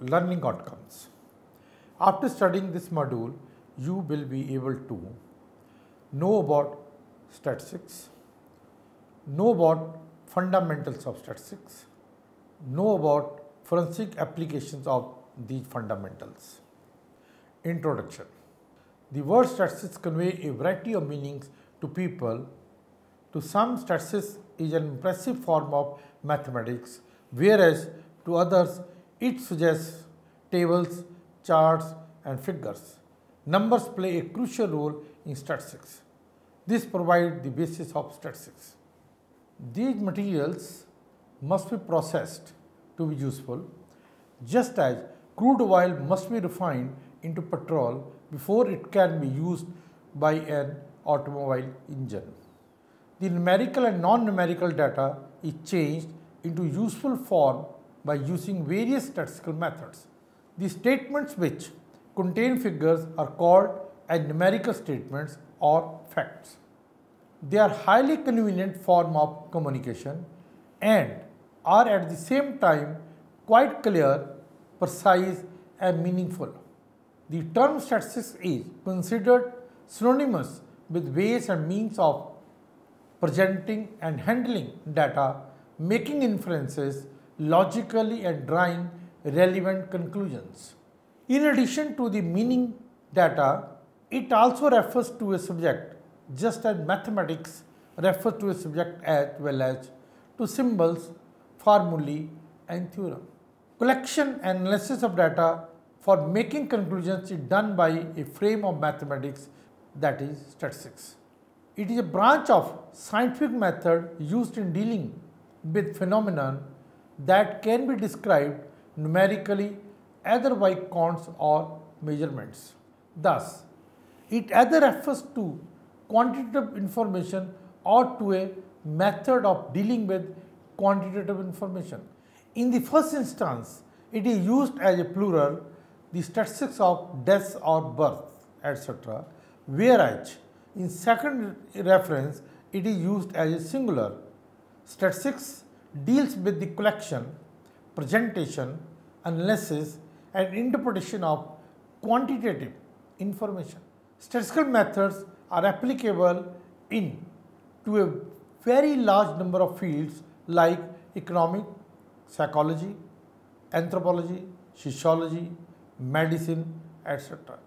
learning outcomes. After studying this module, you will be able to know about statistics, know about fundamentals of statistics, know about forensic applications of these fundamentals. Introduction The word statistics convey a variety of meanings to people. To some, statistics is an impressive form of mathematics, whereas to others, it suggests tables, charts and figures. Numbers play a crucial role in statistics. This provides the basis of statistics. These materials must be processed to be useful, just as crude oil must be refined into petrol before it can be used by an automobile engine. The numerical and non-numerical data is changed into useful form by using various statistical methods. The statements which contain figures are called as numerical statements or facts. They are highly convenient form of communication and are at the same time quite clear, precise and meaningful. The term statistics is considered synonymous with ways and means of presenting and handling data, making inferences logically and drawing relevant conclusions. In addition to the meaning data, it also refers to a subject just as mathematics refers to a subject as well as to symbols, formulae and theorem. Collection and analysis of data for making conclusions is done by a frame of mathematics that is statistics. It is a branch of scientific method used in dealing with phenomenon that can be described numerically either by counts or measurements. Thus, it either refers to quantitative information or to a method of dealing with quantitative information. In the first instance, it is used as a plural, the statistics of deaths or birth, etc., whereas in second reference, it is used as a singular, statistics deals with the collection, presentation, analysis and interpretation of quantitative information. Statistical methods are applicable in to a very large number of fields like economic, psychology, anthropology, sociology, medicine, etc.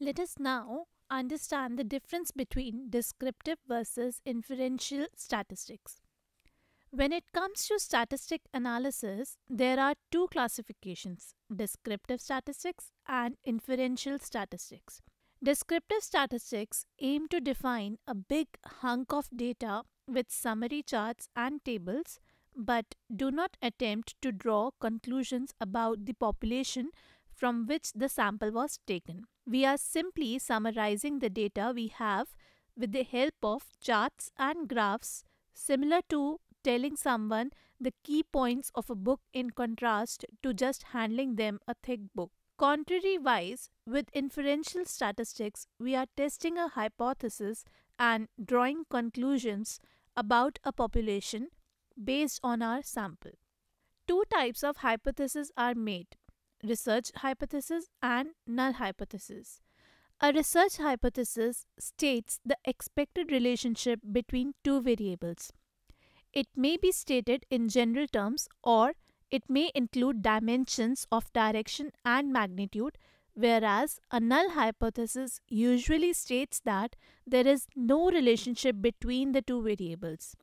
Let us now understand the difference between descriptive versus inferential statistics. When it comes to statistic analysis, there are two classifications descriptive statistics and inferential statistics. Descriptive statistics aim to define a big hunk of data with summary charts and tables, but do not attempt to draw conclusions about the population from which the sample was taken. We are simply summarizing the data we have with the help of charts and graphs similar to telling someone the key points of a book in contrast to just handling them a thick book. Contrary-wise, with inferential statistics, we are testing a hypothesis and drawing conclusions about a population based on our sample. Two types of hypotheses are made, research hypothesis and null hypothesis. A research hypothesis states the expected relationship between two variables, it may be stated in general terms or it may include dimensions of direction and magnitude, whereas a null hypothesis usually states that there is no relationship between the two variables.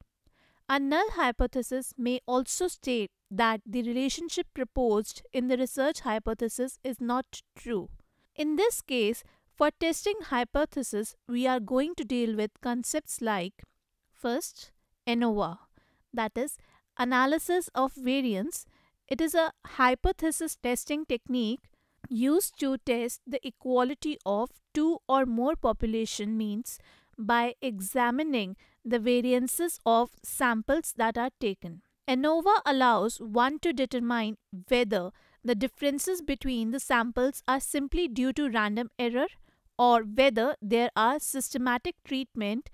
A null hypothesis may also state that the relationship proposed in the research hypothesis is not true. In this case, for testing hypothesis, we are going to deal with concepts like first ANOVA that is analysis of variance. It is a hypothesis testing technique used to test the equality of two or more population means by examining the variances of samples that are taken. ANOVA allows one to determine whether the differences between the samples are simply due to random error or whether there are systematic treatment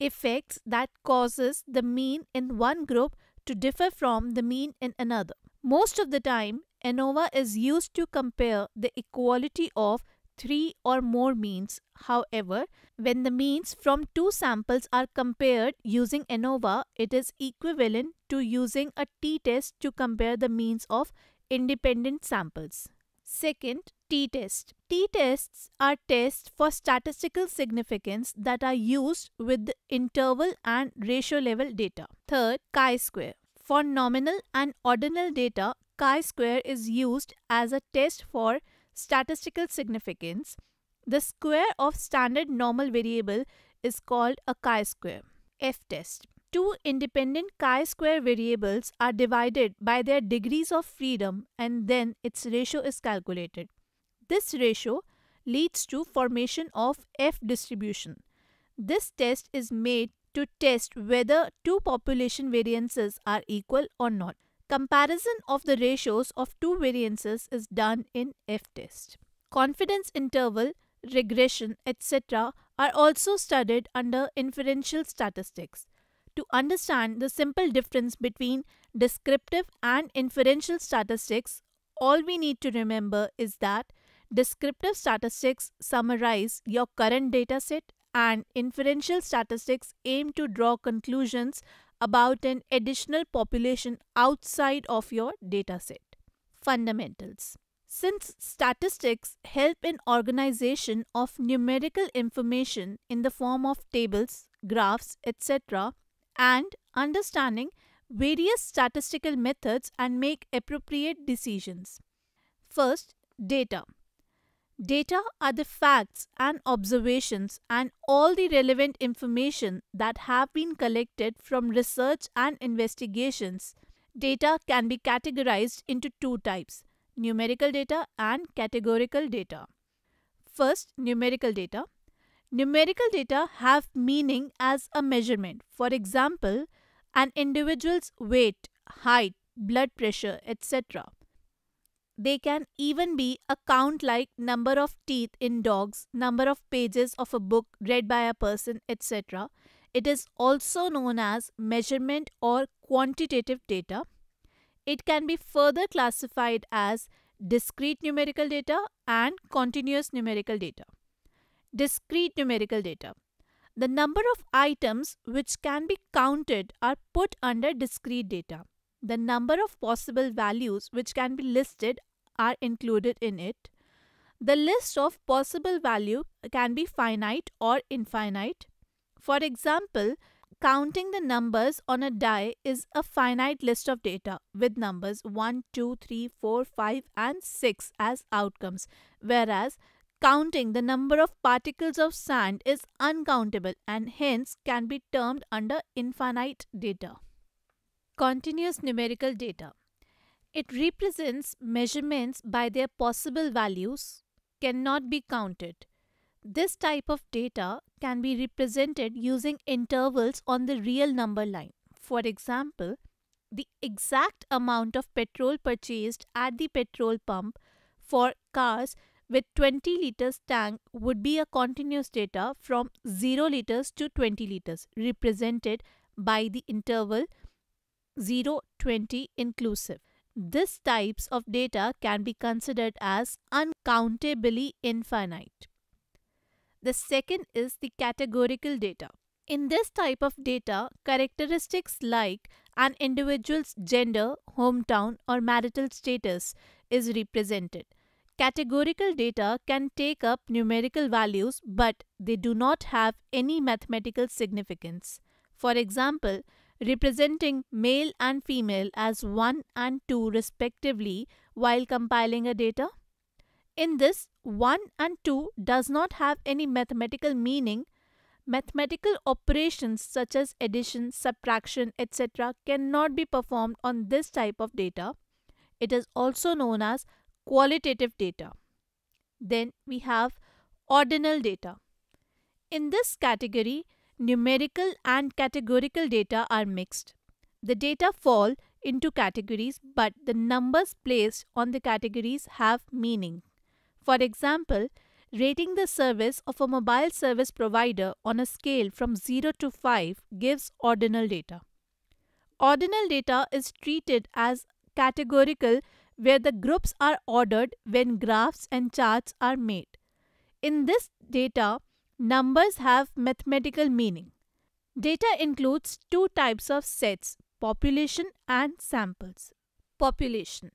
effects that causes the mean in one group to differ from the mean in another. Most of the time, ANOVA is used to compare the equality of three or more means. However, when the means from two samples are compared using ANOVA, it is equivalent to using a t-test to compare the means of independent samples. Second, t-test. T-tests are tests for statistical significance that are used with the interval and ratio level data. Third, chi-square. For nominal and ordinal data, chi-square is used as a test for statistical significance. The square of standard normal variable is called a chi-square. F-test two independent chi-square variables are divided by their degrees of freedom and then its ratio is calculated. This ratio leads to formation of F distribution. This test is made to test whether two population variances are equal or not. Comparison of the ratios of two variances is done in F-test. Confidence interval, regression, etc. are also studied under inferential statistics to understand the simple difference between descriptive and inferential statistics, all we need to remember is that descriptive statistics summarize your current dataset and inferential statistics aim to draw conclusions about an additional population outside of your dataset. Fundamentals Since statistics help in organization of numerical information in the form of tables, graphs, etc., and understanding various statistical methods and make appropriate decisions. First, data. Data are the facts and observations and all the relevant information that have been collected from research and investigations. Data can be categorized into two types numerical data and categorical data. First, numerical data. Numerical data have meaning as a measurement. For example, an individual's weight, height, blood pressure, etc. They can even be a count like number of teeth in dogs, number of pages of a book read by a person, etc. It is also known as measurement or quantitative data. It can be further classified as discrete numerical data and continuous numerical data discrete numerical data. The number of items which can be counted are put under discrete data. The number of possible values which can be listed are included in it. The list of possible value can be finite or infinite. For example, counting the numbers on a die is a finite list of data with numbers 1, 2, 3, 4, 5 and 6 as outcomes, whereas Counting the number of particles of sand is uncountable and hence can be termed under infinite data. Continuous numerical data. It represents measurements by their possible values cannot be counted. This type of data can be represented using intervals on the real number line. For example, the exact amount of petrol purchased at the petrol pump for cars with 20 liters tank would be a continuous data from 0 liters to 20 liters represented by the interval 0 20 inclusive. This types of data can be considered as uncountably infinite. The second is the categorical data. In this type of data, characteristics like an individual's gender, hometown or marital status is represented. Categorical data can take up numerical values, but they do not have any mathematical significance. For example, representing male and female as 1 and 2 respectively while compiling a data. In this, 1 and 2 does not have any mathematical meaning. Mathematical operations such as addition, subtraction, etc. cannot be performed on this type of data. It is also known as qualitative data. Then we have ordinal data. In this category, numerical and categorical data are mixed. The data fall into categories but the numbers placed on the categories have meaning. For example, rating the service of a mobile service provider on a scale from 0 to 5 gives ordinal data. Ordinal data is treated as categorical where the groups are ordered when graphs and charts are made. In this data, numbers have mathematical meaning. Data includes two types of sets, population and samples. Population.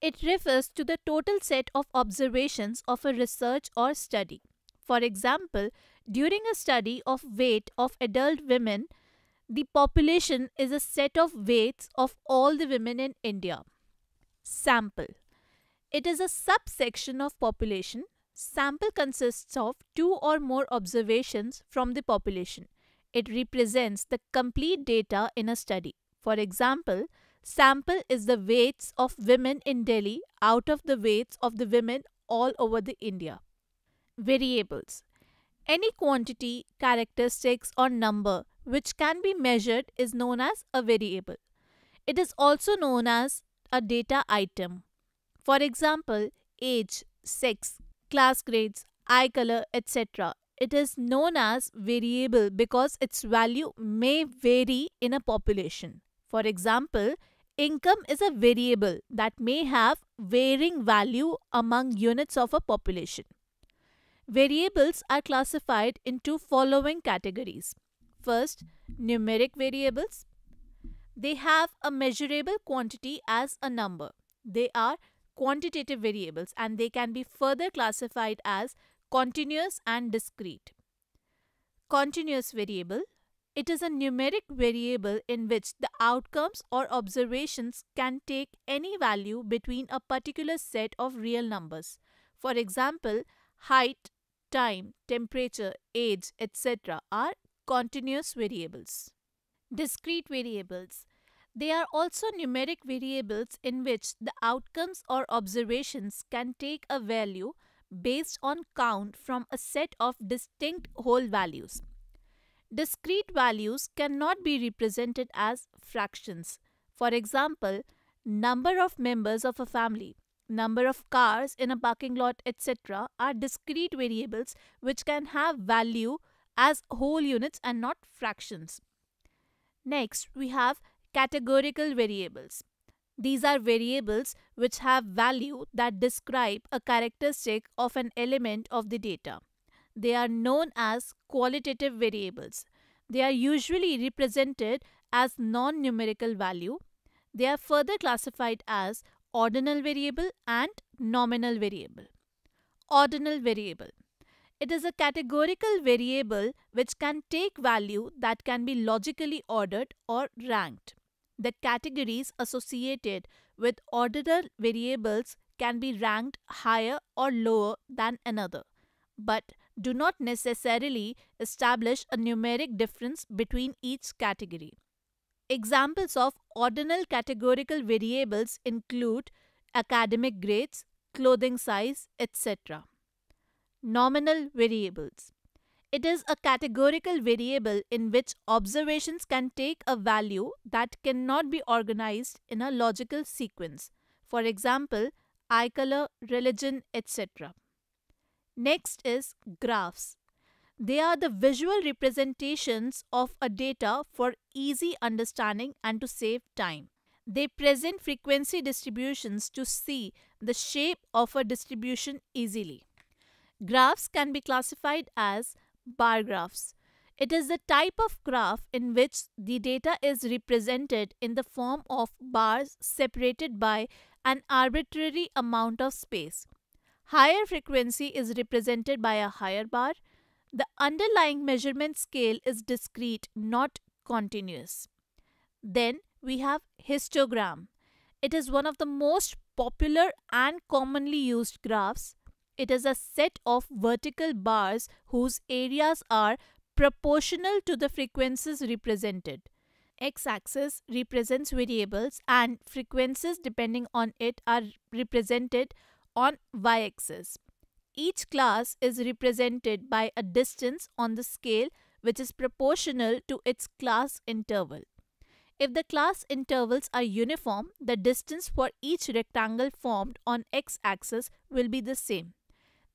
It refers to the total set of observations of a research or study. For example, during a study of weight of adult women, the population is a set of weights of all the women in India sample. It is a subsection of population. Sample consists of two or more observations from the population. It represents the complete data in a study. For example, sample is the weights of women in Delhi out of the weights of the women all over the India. Variables. Any quantity, characteristics or number which can be measured is known as a variable. It is also known as a data item. For example, age, sex, class grades, eye color, etc. It is known as variable because its value may vary in a population. For example, income is a variable that may have varying value among units of a population. Variables are classified into following categories. First, numeric variables. They have a measurable quantity as a number. They are quantitative variables and they can be further classified as continuous and discrete. Continuous variable. It is a numeric variable in which the outcomes or observations can take any value between a particular set of real numbers. For example, height, time, temperature, age, etc. are continuous variables discrete variables. They are also numeric variables in which the outcomes or observations can take a value based on count from a set of distinct whole values. Discrete values cannot be represented as fractions. For example, number of members of a family, number of cars in a parking lot, etc. are discrete variables which can have value as whole units and not fractions. Next, we have categorical variables. These are variables which have value that describe a characteristic of an element of the data. They are known as qualitative variables. They are usually represented as non-numerical value. They are further classified as ordinal variable and nominal variable. Ordinal variable. It is a categorical variable which can take value that can be logically ordered or ranked. The categories associated with ordinal variables can be ranked higher or lower than another, but do not necessarily establish a numeric difference between each category. Examples of ordinal categorical variables include academic grades, clothing size, etc nominal variables. It is a categorical variable in which observations can take a value that cannot be organized in a logical sequence. For example, eye color, religion, etc. Next is graphs. They are the visual representations of a data for easy understanding and to save time. They present frequency distributions to see the shape of a distribution easily. Graphs can be classified as bar graphs. It is the type of graph in which the data is represented in the form of bars separated by an arbitrary amount of space. Higher frequency is represented by a higher bar. The underlying measurement scale is discrete, not continuous. Then we have histogram. It is one of the most popular and commonly used graphs it is a set of vertical bars whose areas are proportional to the frequencies represented. X-axis represents variables and frequencies depending on it are represented on y-axis. Each class is represented by a distance on the scale which is proportional to its class interval. If the class intervals are uniform, the distance for each rectangle formed on x-axis will be the same.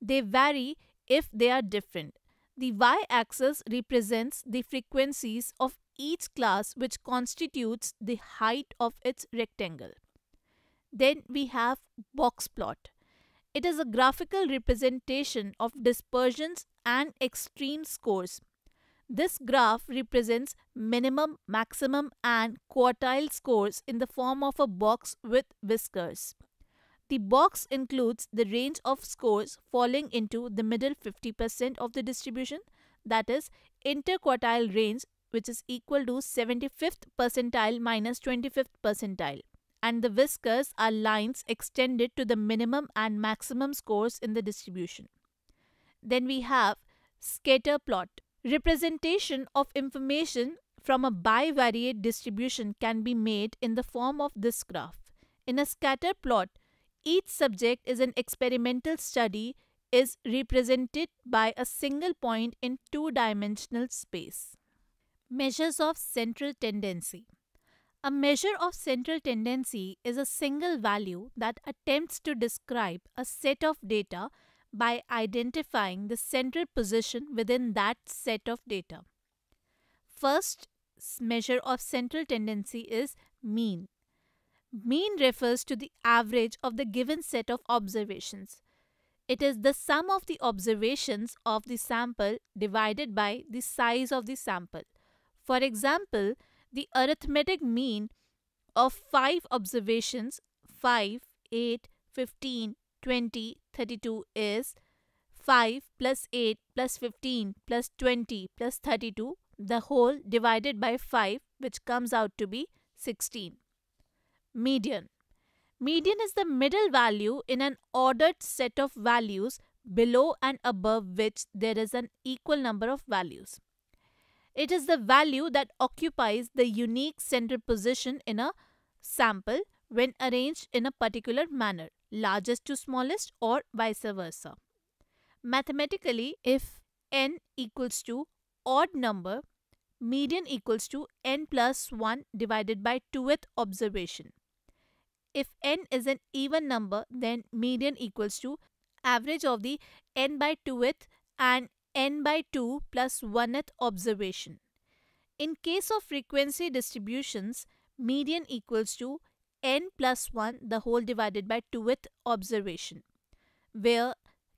They vary if they are different. The y axis represents the frequencies of each class, which constitutes the height of its rectangle. Then we have box plot. It is a graphical representation of dispersions and extreme scores. This graph represents minimum, maximum, and quartile scores in the form of a box with whiskers. The box includes the range of scores falling into the middle 50% of the distribution, that is, interquartile range, which is equal to 75th percentile minus 25th percentile, and the whiskers are lines extended to the minimum and maximum scores in the distribution. Then we have scatter plot. Representation of information from a bivariate distribution can be made in the form of this graph. In a scatter plot, each subject is an experimental study is represented by a single point in two-dimensional space. Measures of central tendency. A measure of central tendency is a single value that attempts to describe a set of data by identifying the central position within that set of data. First measure of central tendency is mean. Mean refers to the average of the given set of observations. It is the sum of the observations of the sample divided by the size of the sample. For example, the arithmetic mean of 5 observations 5, 8, 15, 20, 32 is 5 plus 8 plus 15 plus 20 plus 32 the whole divided by 5 which comes out to be 16 median. Median is the middle value in an ordered set of values below and above which there is an equal number of values. It is the value that occupies the unique central position in a sample when arranged in a particular manner, largest to smallest or vice versa. Mathematically, if n equals to odd number, median equals to n plus 1 divided by 2th observation. If n is an even number, then median equals to average of the n by 2th and n by 2 plus 1th observation. In case of frequency distributions, median equals to n plus 1 the whole divided by 2th observation, where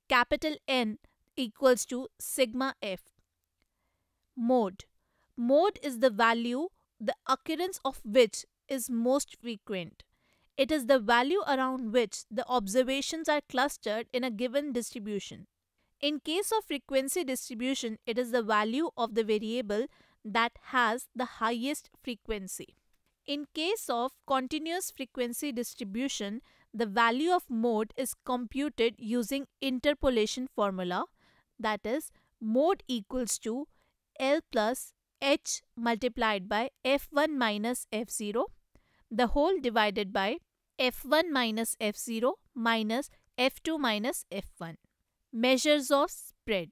capital N equals to sigma f. Mode. Mode is the value the occurrence of which is most frequent. It is the value around which the observations are clustered in a given distribution. In case of frequency distribution, it is the value of the variable that has the highest frequency. In case of continuous frequency distribution, the value of mode is computed using interpolation formula that is mode equals to L plus H multiplied by F1 minus F0 the whole divided by f1 minus f0 minus f2 minus f1. Measures of spread.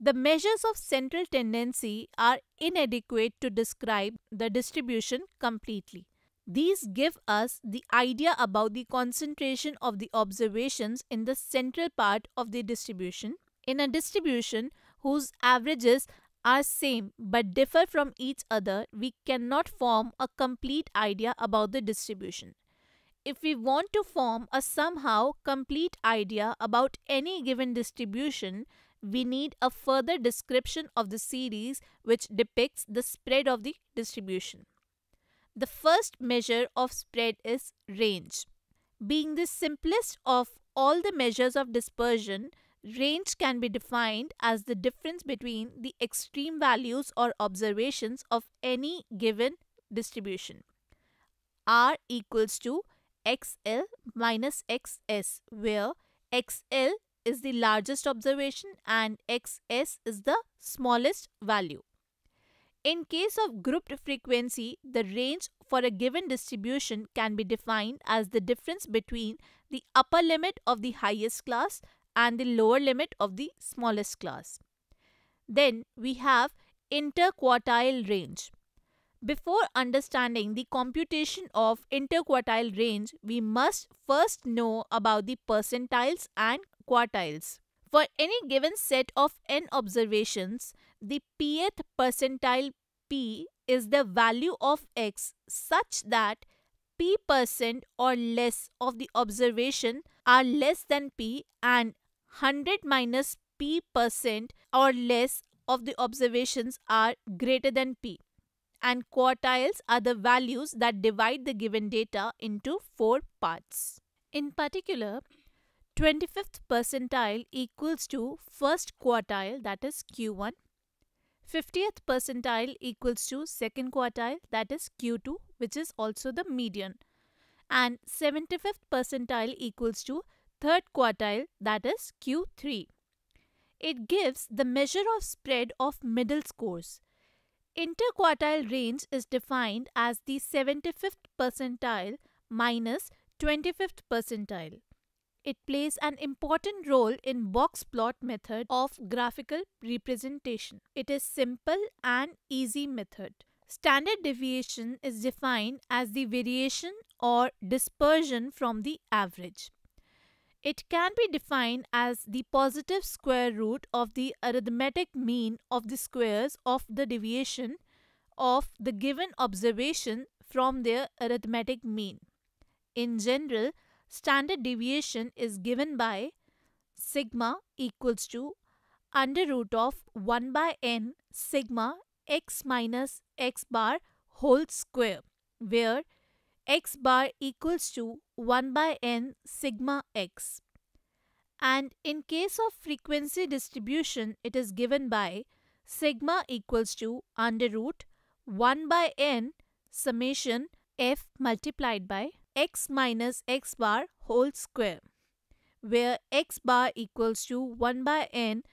The measures of central tendency are inadequate to describe the distribution completely. These give us the idea about the concentration of the observations in the central part of the distribution in a distribution whose averages are same but differ from each other, we cannot form a complete idea about the distribution if we want to form a somehow complete idea about any given distribution, we need a further description of the series which depicts the spread of the distribution. The first measure of spread is range. Being the simplest of all the measures of dispersion, range can be defined as the difference between the extreme values or observations of any given distribution. R equals to XL minus XS where XL is the largest observation and XS is the smallest value. In case of grouped frequency, the range for a given distribution can be defined as the difference between the upper limit of the highest class and the lower limit of the smallest class. Then we have interquartile range. Before understanding the computation of interquartile range, we must first know about the percentiles and quartiles. For any given set of n observations, the pth percentile p is the value of x such that p percent or less of the observation are less than p and 100 minus p percent or less of the observations are greater than p and quartiles are the values that divide the given data into four parts. In particular, 25th percentile equals to first quartile that is Q1, 50th percentile equals to second quartile that is Q2 which is also the median and 75th percentile equals to third quartile that is Q3. It gives the measure of spread of middle scores Interquartile range is defined as the 75th percentile minus 25th percentile. It plays an important role in box plot method of graphical representation. It is simple and easy method. Standard deviation is defined as the variation or dispersion from the average. It can be defined as the positive square root of the arithmetic mean of the squares of the deviation of the given observation from their arithmetic mean. In general, standard deviation is given by sigma equals to under root of 1 by n sigma x minus x bar whole square, where x bar equals to 1 by n sigma x. And in case of frequency distribution, it is given by sigma equals to under root 1 by n summation f multiplied by x minus x bar whole square, where x bar equals to 1 by n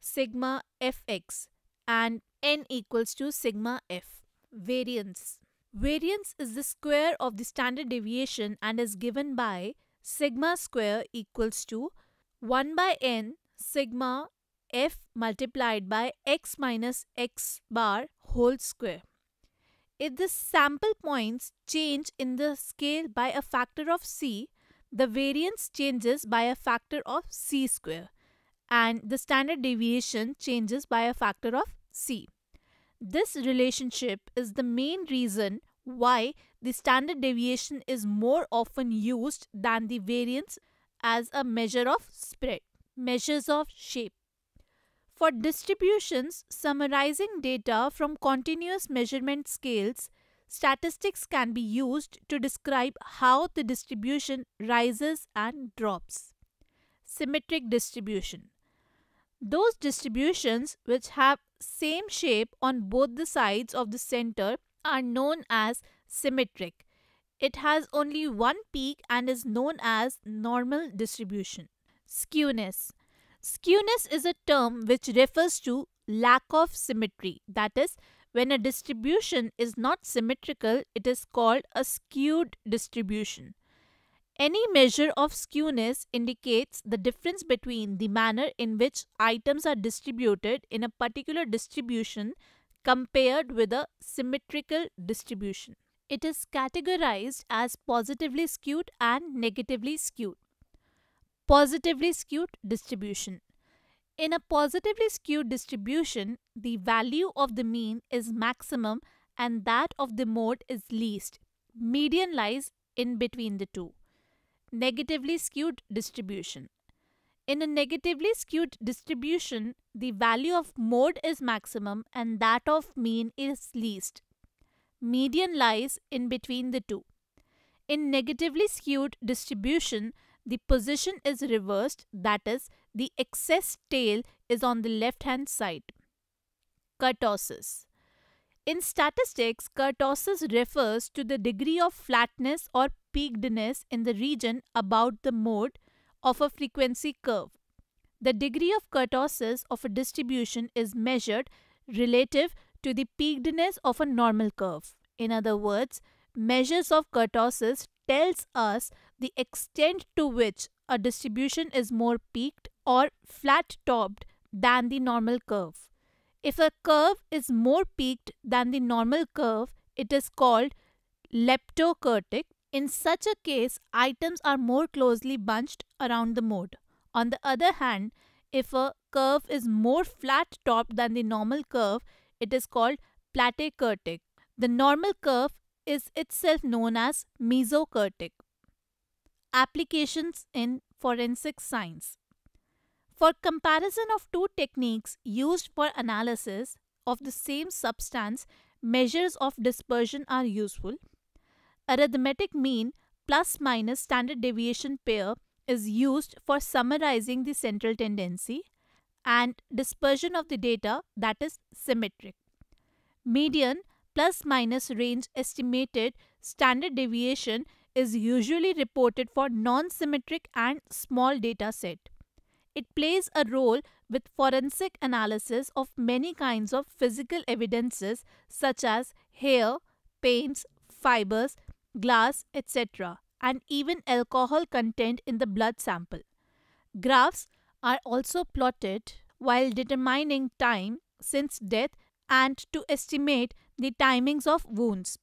sigma fx and n equals to sigma f variance. Variance is the square of the standard deviation and is given by sigma square equals to 1 by n sigma f multiplied by x minus x bar whole square. If the sample points change in the scale by a factor of c, the variance changes by a factor of c square and the standard deviation changes by a factor of c. This relationship is the main reason why the standard deviation is more often used than the variance as a measure of spread. Measures of shape. For distributions summarizing data from continuous measurement scales, statistics can be used to describe how the distribution rises and drops. Symmetric distribution. Those distributions which have same shape on both the sides of the center are known as symmetric. It has only one peak and is known as normal distribution. Skewness. Skewness is a term which refers to lack of symmetry. That is, when a distribution is not symmetrical, it is called a skewed distribution. Any measure of skewness indicates the difference between the manner in which items are distributed in a particular distribution compared with a symmetrical distribution. It is categorized as positively skewed and negatively skewed. Positively skewed distribution. In a positively skewed distribution, the value of the mean is maximum and that of the mode is least. Median lies in between the two negatively skewed distribution. In a negatively skewed distribution, the value of mode is maximum and that of mean is least. Median lies in between the two. In negatively skewed distribution, the position is reversed, that is, the excess tail is on the left hand side. Kurtosis. In statistics, kurtosis refers to the degree of flatness or peakedness in the region about the mode of a frequency curve. The degree of kurtosis of a distribution is measured relative to the peakedness of a normal curve. In other words, measures of kurtosis tells us the extent to which a distribution is more peaked or flat-topped than the normal curve. If a curve is more peaked than the normal curve, it is called leptokurtic. In such a case, items are more closely bunched around the mode. On the other hand, if a curve is more flat topped than the normal curve, it is called platykurtic. The normal curve is itself known as mesokurtic. Applications in forensic science for comparison of two techniques used for analysis of the same substance, measures of dispersion are useful. Arithmetic mean plus minus standard deviation pair is used for summarizing the central tendency and dispersion of the data that is symmetric. Median plus minus range estimated standard deviation is usually reported for non-symmetric and small data set. It plays a role with forensic analysis of many kinds of physical evidences such as hair, paints, fibers, glass, etc., and even alcohol content in the blood sample. Graphs are also plotted while determining time since death and to estimate the timings of wounds.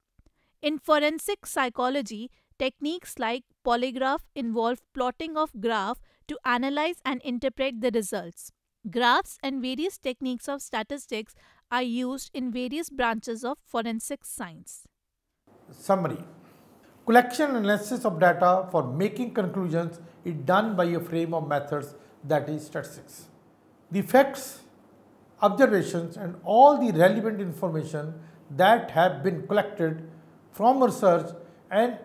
In forensic psychology, techniques like polygraph involve plotting of graph to analyze and interpret the results. Graphs and various techniques of statistics are used in various branches of forensic science. Summary Collection and analysis of data for making conclusions is done by a frame of methods that is statistics. The facts, observations and all the relevant information that have been collected from research and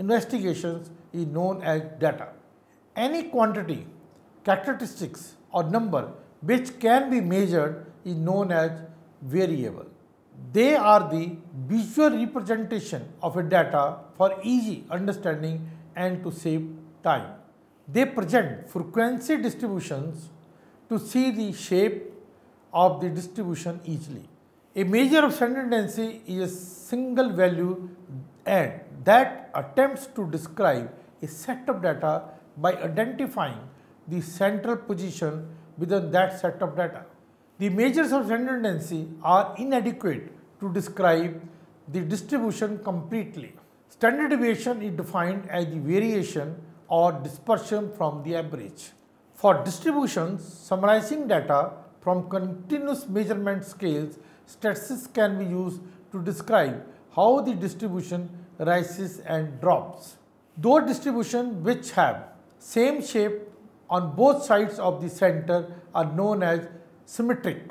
investigations is known as data any quantity, characteristics or number which can be measured is known as variable. They are the visual representation of a data for easy understanding and to save time. They present frequency distributions to see the shape of the distribution easily. A measure of standard tendency is a single value and that attempts to describe a set of data by identifying the central position within that set of data. The measures of redundancy are inadequate to describe the distribution completely. Standard deviation is defined as the variation or dispersion from the average. For distributions summarizing data from continuous measurement scales, statistics can be used to describe how the distribution rises and drops. Those distributions which have same shape on both sides of the center are known as symmetric.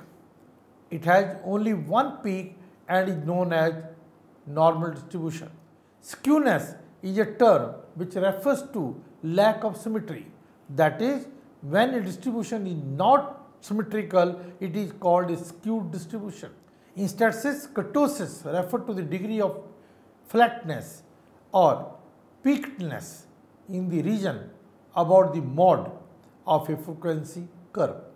It has only one peak and is known as normal distribution. Skewness is a term which refers to lack of symmetry. That is, when a distribution is not symmetrical, it is called a skewed distribution. Instead, kurtosis refer to the degree of flatness or peakedness in the region about the mod of a frequency curve.